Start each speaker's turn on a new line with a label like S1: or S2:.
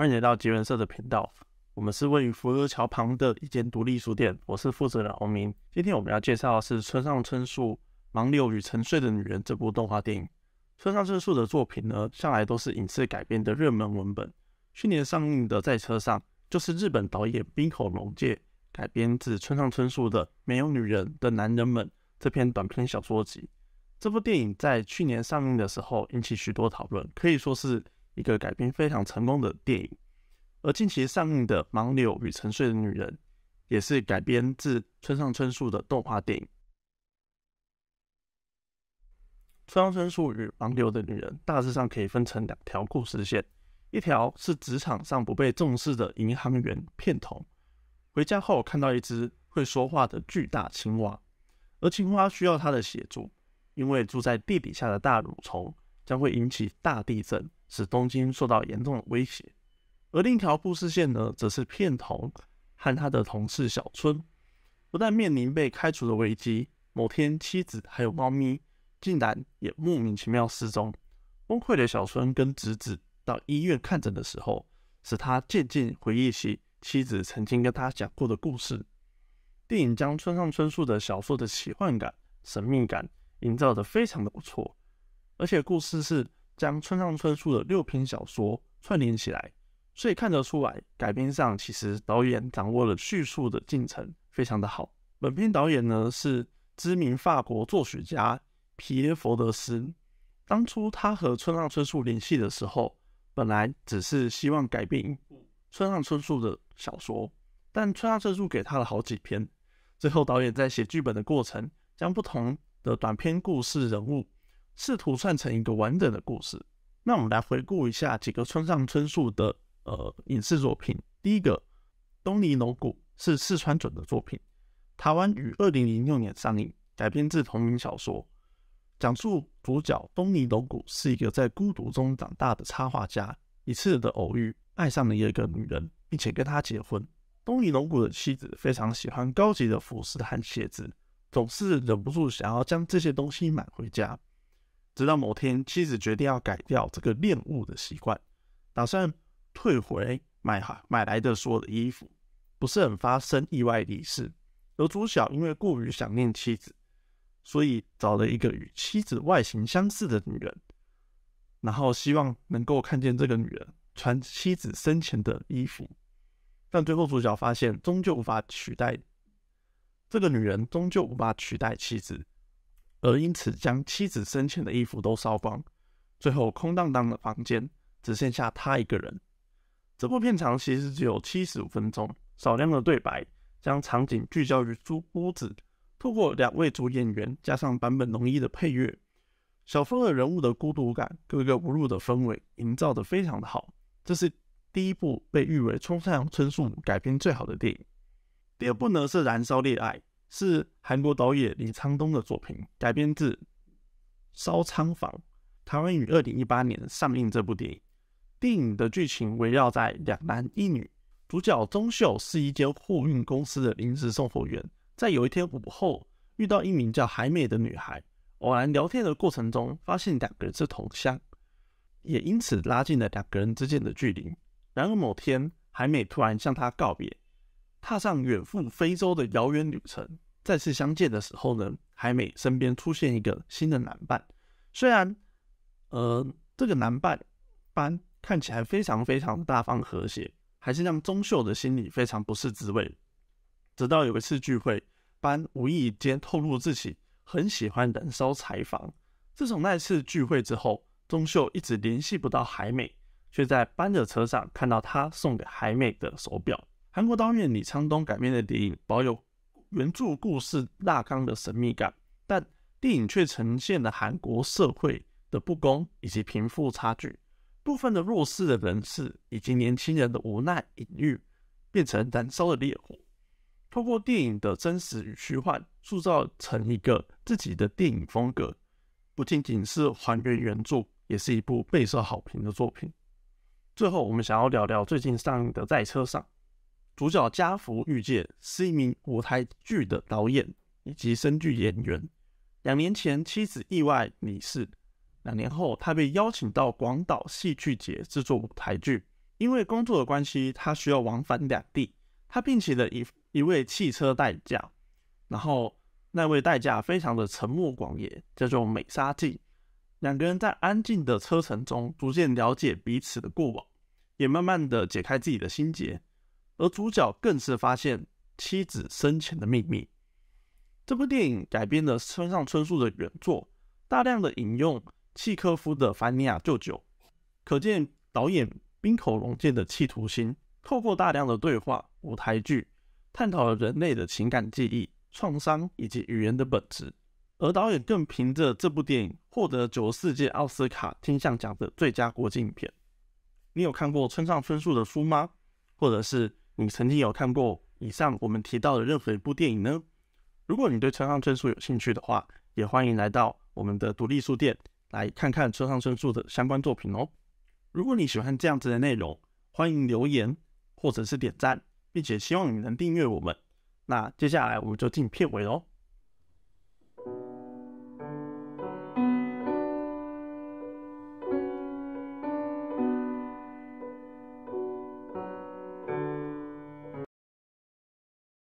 S1: 欢迎来到吉文社的频道。我们是位于州桥旁的一间独立书店，我是负责人洪明。今天我们要介绍的是村上春树《盲流与沉睡的女人》这部动画电影。村上春树的作品呢，向来都是影视改编的热门文本。去年上映的《在车上》就是日本导演冰口龙介改编自村上春树的《没有女人的男人们》这篇短篇小说集。这部电影在去年上映的时候引起许多讨论，可以说是。一个改编非常成功的电影，而近期上映的《盲流与沉睡的女人》也是改编自村上春树的动画电影。村上春树与盲流的女人大致上可以分成两条故事线，一条是职场上不被重视的银行员片桐，回家后看到一只会说话的巨大青蛙，而青蛙需要他的协助，因为住在地底下的大蠕虫将会引起大地震。使东京受到严重的威胁，而另一条故事线呢，则是片头和他的同事小春，不但面临被开除的危机，某天妻子还有猫咪竟然也莫名其妙失踪，崩溃的小春跟侄子到医院看诊的时候，使他渐渐回忆起妻子曾经跟他讲过的故事。电影将村上春树的小说的奇幻感、神秘感营造得非常的不错，而且故事是。将村上春树的六篇小说串联起来，所以看得出来，改编上其实导演掌握了叙述的进程，非常的好。本片导演呢是知名法国作曲家皮耶弗德斯。当初他和村上春树联系的时候，本来只是希望改编一部村上春树的小说，但村上春树给了好几篇。最后导演在写剧本的过程，将不同的短篇故事人物。试图串成一个完整的故事。那我们来回顾一下几个村上春树的呃影视作品。第一个，《东尼龙骨》是四川准的作品，台湾于二零零六年上映，改编自同名小说。讲述主角东尼龙骨是一个在孤独中长大的插画家。一次的偶遇，爱上了一个女人，并且跟她结婚。东尼龙骨的妻子非常喜欢高级的服饰和鞋子，总是忍不住想要将这些东西买回家。直到某天，妻子决定要改掉这个恋物的习惯，打算退回买买来的所有的衣服。不是很发生意外离世，而主角因为过于想念妻子，所以找了一个与妻子外形相似的女人，然后希望能够看见这个女人穿妻子生前的衣服。但最后主角发现，终究无法取代这个女人，终究无法取代妻子。而因此将妻子生前的衣服都烧光，最后空荡荡的房间只剩下他一个人。这部片长其实只有七十五分钟，少量的对白，将场景聚焦于租屋子，透过两位主演员加上版本龙一的配乐，小峰的人物的孤独感，格格不入的氛围营造的非常的好。这是第一部被誉为冲上阳春树改编最好的电影。第二部呢是《燃烧恋爱》。是韩国导演李沧东的作品，改编自《烧仓房》。台湾于二零一八年上映这部电影。电影的剧情围绕在两男一女，主角钟秀是一间货运公司的临时送货员，在有一天午后遇到一名叫海美的女孩，偶然聊天的过程中发现两个人是同乡，也因此拉近了两个人之间的距离。然而某天，海美突然向他告别。踏上远赴非洲的遥远旅程，再次相见的时候呢，海美身边出现一个新的男伴。虽然，呃，这个男伴班看起来非常非常大方和谐，还是让钟秀的心里非常不是滋味。直到有一次聚会，班无意间透露自己很喜欢燃烧柴房。自从那次聚会之后，钟秀一直联系不到海美，却在班的车上看到他送给海美的手表。韩国导演李沧东改编的电影保有原著故事大纲的神秘感，但电影却呈现了韩国社会的不公以及贫富差距部分的弱势的人士以及年轻人的无奈隐喻，变成燃烧的烈火。通过电影的真实与虚幻，塑造成一个自己的电影风格，不仅仅是还原原著，也是一部备受好评的作品。最后，我们想要聊聊最近上映的《在车上》。主角加福玉介是一名舞台剧的导演以及声剧演员。两年前，妻子意外离世。两年后，他被邀请到广岛戏剧节制作舞台剧。因为工作的关系，他需要往返两地。他聘请了一一位汽车代驾，然后那位代驾非常的沉默寡言，叫做美沙纪。两个人在安静的车程中，逐渐了解彼此的过往，也慢慢的解开自己的心结。而主角更是发现妻子生前的秘密。这部电影改编了村上春树的原作，大量的引用契科夫的《凡尼亚舅舅》，可见导演冰口龙介的企图心。透过大量的对话、舞台剧，探讨了人类的情感、记忆、创伤以及语言的本质。而导演更凭着这部电影获得九十四届奥斯卡金像奖的最佳国际影片。你有看过村上春树的书吗？或者是？你曾经有看过以上我们提到的任何一部电影呢？如果你对村上春树有兴趣的话，也欢迎来到我们的独立书店来看看村上春树的相关作品哦。如果你喜欢这样子的内容，欢迎留言或者是点赞，并且希望你能订阅我们。那接下来我们就进片尾哦。